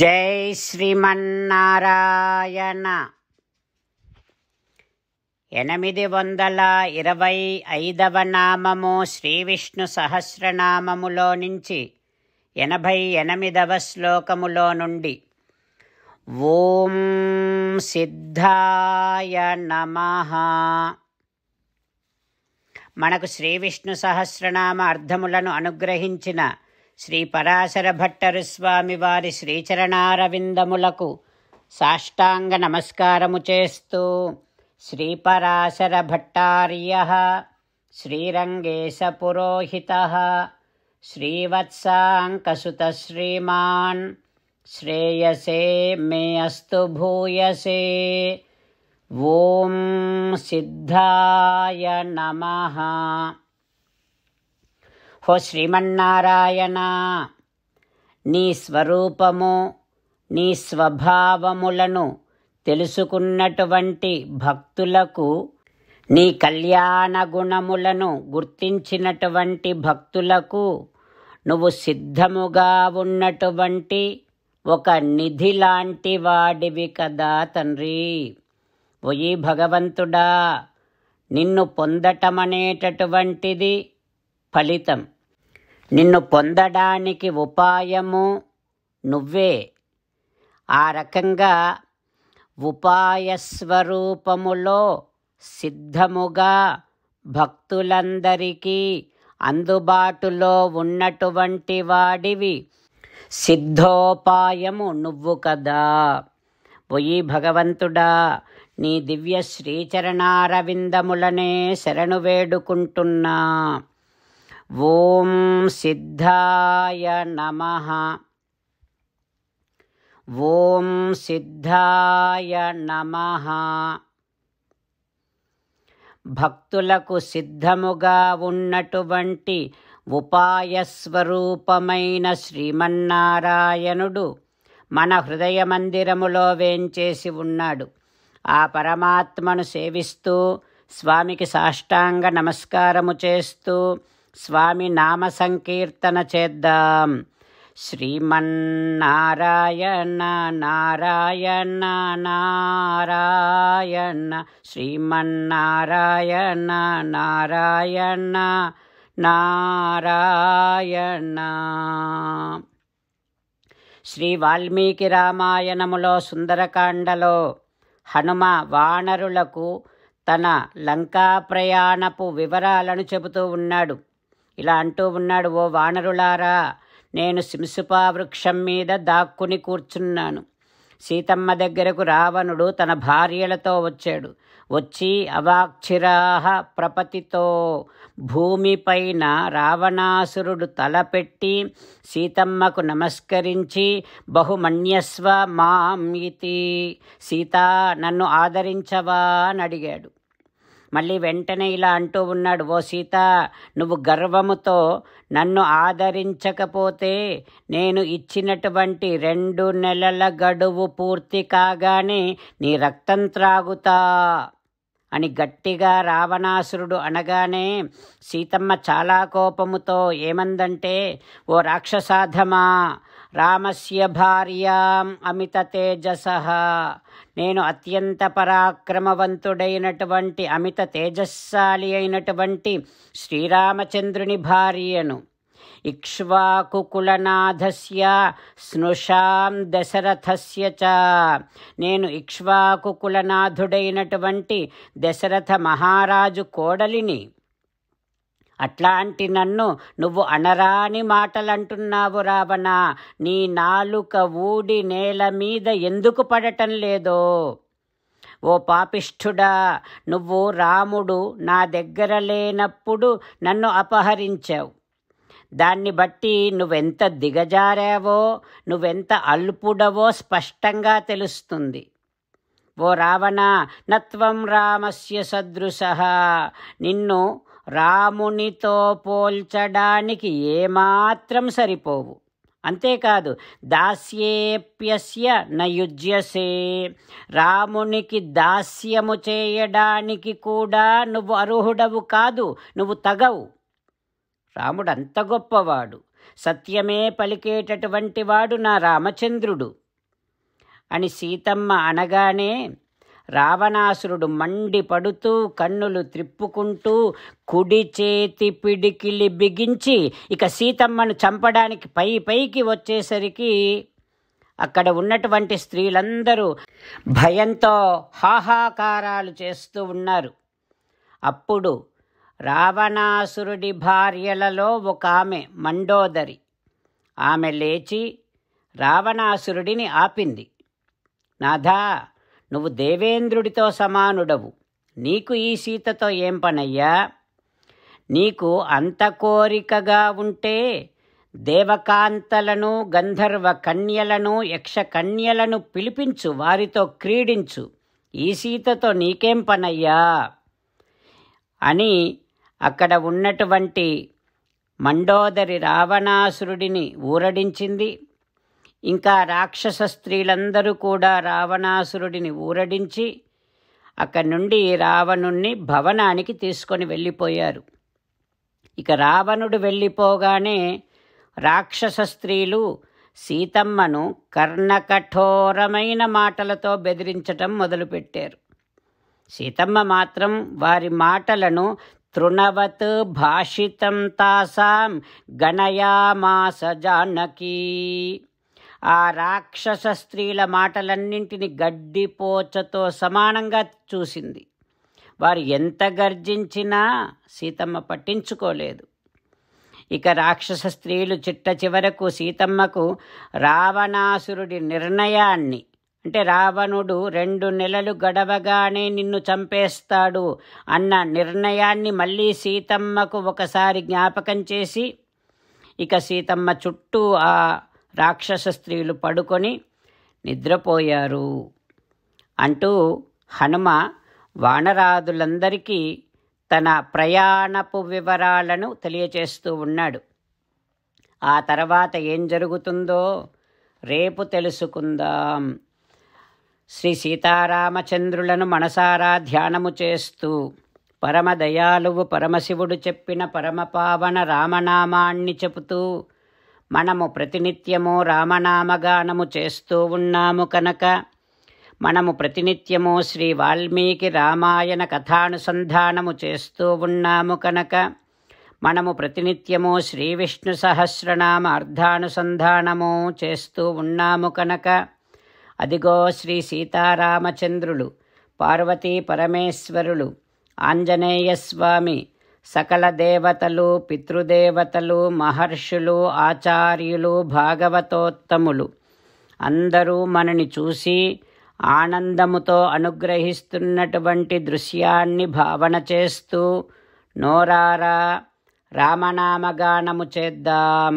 జై శ్రీమన్నారాయణ ఎనిమిది వందల ఇరవై ఐదవ నామము శ్రీవిష్ణు సహస్రనామములో నుంచి ఎనభై ఎనిమిదవ శ్లోకములో నుండి ఓం సిద్ధాయ నమ మనకు శ్రీవిష్ణు సహస్రనామ అర్థములను అనుగ్రహించిన श्रीपराशरभट्टरुस्वामिवारि श्रीचरणारविन्दमुलकु साष्टाङ्गनमस्कारमु चेस्तु श्रीपराशरभट्टार्यः श्रीरङ्गेशपुरोहितः श्रीवत्साङ्कसुतश्रीमान् श्रेयसे मेऽस्तु भूयसे ॐ सिद्धाय नमः హో శ్రీమన్నారాయణ నీ స్వరూపము నీ స్వభావములను తెలుసుకున్నటువంటి భక్తులకు నీ కళ్యాణ గుణములను గుర్తించినటువంటి భక్తులకు నువ్వు సిద్ధముగా ఉన్నటువంటి ఒక నిధి లాంటి వాడివి కదా తండ్రి పోయి భగవంతుడా నిన్ను పొందటమనేటటువంటిది ఫలితం నిన్ను పొందడానికి ఉపాయము నువ్వే ఆ రకంగా ఉపాయస్వరూపములో సిద్ధముగా భక్తులందరికీ అందుబాటులో ఉన్నటువంటి వాడివి సిద్ధోపాయము నువ్వు కదా పొయ్యి భగవంతుడా నీ దివ్య శ్రీచరణారవిందములనే శరణు వేడుకుంటున్నా ఓం సిద్ధాయ నమ ఓం సిద్ధాయ నమ భక్తులకు సిద్ధముగా ఉన్నటువంటి ఉపాయస్వరూపమైన శ్రీమన్నారాయణుడు మన హృదయ మందిరములో వేంచేసి ఉన్నాడు ఆ పరమాత్మను సేవిస్తూ స్వామికి సాష్టాంగ నమస్కారము చేస్తూ స్వామి నామ సంకీర్తన చేద్దాం శ్రీమన్నారాయణ నారాయణ నారాయణ శ్రీమన్నారాయణ నారాయణ నారాయణ శ్రీ వాల్మీకి రామాయణములో సుందరకాండలో హనుమ వానరులకు తన లంకా ప్రయాణపు వివరాలను చెబుతూ ఉన్నాడు ఇలా అంటూ ఉన్నాడు ఓ వానరులారా నేను సింసుపా వృక్షం మీద దాక్కుని కూర్చున్నాను సీతమ్మ దగ్గరకు రావణుడు తన భార్యలతో వచ్చాడు వచ్చి అవాక్షిరాహ ప్రపతితో భూమిపైన రావణాసురుడు తలపెట్టి సీతమ్మకు నమస్కరించి బహుమన్యస్వ మాం ఇతి సీత నన్ను ఆదరించవా అని అడిగాడు మళ్ళీ వెంటనే ఇలా అంటూ ఉన్నాడు ఓ సీత నువ్వు గర్వముతో నన్ను ఆదరించకపోతే నేను ఇచ్చినటువంటి రెండు నెలల గడువు పూర్తి కాగానే నీ రక్తం త్రాగుతా అని గట్టిగా రావణాసురుడు అనగానే సీతమ్మ చాలా కోపముతో ఏమందంటే ఓ రాక్షసాధమా రామస్య భార్యాం అమిత తేజస నేను అత్యంత పరాక్రమవంతుడైనటువంటి అమిత తేజస్సాలి అయినటువంటి శ్రీరామచంద్రుని భార్యను ఇక్ష్వాకుకులనాథస్య స్నుషాం దశరథస్య చ నేను ఇక్ష్వాకుకులనాథుడైనటువంటి దశరథ మహారాజు కోడలిని అట్లాంటి నన్ను నువ్వు అనరాని మాటలంటున్నావు రావణా నీ నాలుక ఊడి నేల మీద ఎందుకు పడటం లేదో ఓ పాపిష్ఠుడా నువ్వు రాముడు నా దగ్గర లేనప్పుడు నన్ను అపహరించావు దాన్ని బట్టి నువ్వెంత దిగజారావో నువ్వెంత అల్పుడవో స్పష్టంగా తెలుస్తుంది ఓ రావణ నత్వం రామస్య సదృశ నిన్ను రామునితో పోల్చడానికి ఏమాత్రం సరిపోవు అంతేకాదు దాస్యేప్యస్య నయుజ్యసే రామునికి దాస్యము చేయడానికి కూడా నువ్వు అర్హుడవు కాదు నువ్వు తగవు రాముడు అంత గొప్పవాడు సత్యమే పలికేటటువంటి వాడు నా రామచంద్రుడు అని సీతమ్మ అనగానే రావణాసురుడు మండిపడుతూ కన్నులు త్రిప్పుకుంటూ కుడి చేతి పిడికిలి బిగించి ఇక సీతమ్మను చంపడానికి పై పైకి వచ్చేసరికి అక్కడ ఉన్నటువంటి స్త్రీలందరూ భయంతో హాహాకారాలు చేస్తూ ఉన్నారు అప్పుడు రావణాసురుడి భార్యలలో ఒక ఆమె మండోదరి ఆమె లేచి రావణాసురుడిని ఆపింది నాథా నువ్వు దేవేంద్రుడితో సమానుడవు నీకు ఈ సీతతో ఏం పనయ్యా నీకు అంత కోరికగా ఉంటే దేవకాంతలను గంధర్వ కన్యలను యక్షకన్యలను పిలిపించు వారితో క్రీడించు ఈ సీతతో నీకేం పనయ్యా అని అక్కడ ఉన్నటువంటి మండోదరి రావణాసురుడిని ఊరడించింది ఇంకా రాక్షస స్త్రీలందరూ కూడా రావణాసురుడిని ఊరడించి అక్కడి నుండి రావణుణ్ణి భవనానికి తీసుకొని వెళ్ళిపోయారు ఇక రావణుడు వెళ్ళిపోగానే రాక్షస స్త్రీలు సీతమ్మను కర్ణకఠోరమైన మాటలతో బెదిరించటం మొదలుపెట్టారు సీతమ్మ మాత్రం వారి మాటలను తృణవత్ భాషితం తాసాం గణయామాస జానకీ ఆ రాక్షస స్త్రీల మాటలన్నింటినీ గడ్డిపోచతో సమానంగా చూసింది వారు ఎంత గర్జించినా సీతమ్మ పట్టించుకోలేదు ఇక రాక్షస స్త్రీలు చిట్ట చివరకు సీతమ్మకు రావణాసురుడి నిర్ణయాన్ని అంటే రావణుడు రెండు నెలలు గడవగానే నిన్ను చంపేస్తాడు అన్న నిర్ణయాన్ని మళ్ళీ సీతమ్మకు ఒకసారి జ్ఞాపకం చేసి ఇక సీతమ్మ చుట్టూ ఆ రాక్షస స్త్రీలు పడుకొని నిద్రపోయారు అంటూ హనుమ వానరాదులందరికీ తన ప్రయాణపు వివరాలను తెలియచేస్తూ ఉన్నాడు ఆ తర్వాత ఏం జరుగుతుందో రేపు తెలుసుకుందాం శ్రీ సీతారామచంద్రులను మనసారా ధ్యానము చేస్తూ పరమదయాలువు పరమశివుడు చెప్పిన పరమపావన రామనామాన్ని చెబుతూ మనము ప్రతినిత్యము రామనామగానము చేస్తూ ఉన్నాము కనుక మనము ప్రతినిత్యము శ్రీ వాల్మీకి రామాయణ కథానుసంధానము చేస్తూ ఉన్నాము కనుక మనము ప్రతినిత్యము శ్రీ విష్ణు సహస్రనామ అర్ధానుసంధానము చేస్తూ ఉన్నాము కనుక అదిగో శ్రీ సీతారామచంద్రులు పార్వతీ పరమేశ్వరులు ఆంజనేయస్వామి సకల దేవతలు పితృదేవతలు మహర్షులు ఆచార్యులు భాగవతోత్తములు అందరూ మనని చూసి ఆనందముతో అనుగ్రహిస్తున్నటువంటి దృశ్యాన్ని భావన చేస్తూ నోరారా రామనామగానము చేద్దాం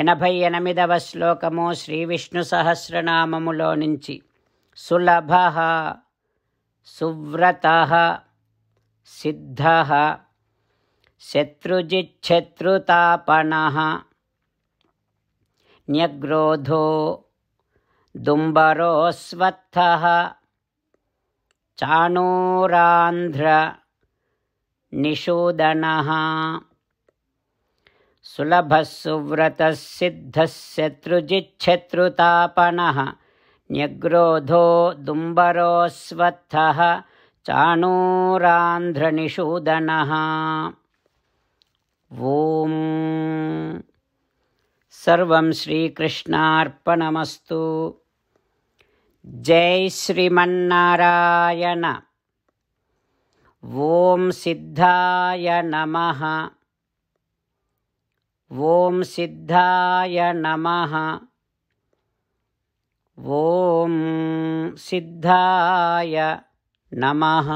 ఎనభై ఎనిమిదవ శ్లోకము శ్రీ విష్ణు సహస్రనామములో నుంచి సులభ సువ్రత సిద్ధ శత్రుజిచ్చత్రుతాపణ న్యగ్రోధో దుంబరోస్వత్థ చాణూరాంధ్ర నిషూదన सुलभ सुव्रत सिद्धः शत्रुजिच्छत्रुतापनः न्यग्रोधो दुम्बरोऽस्वत्थः चाणूरान्ध्रनिषूदनः ॐ सर्वं श्रीकृष्णार्पणमस्तु जय श्रीमारायण ॐ सिद्धाय नमः ॐ सिद्धाय नमः ॐ सिद्धाय नमः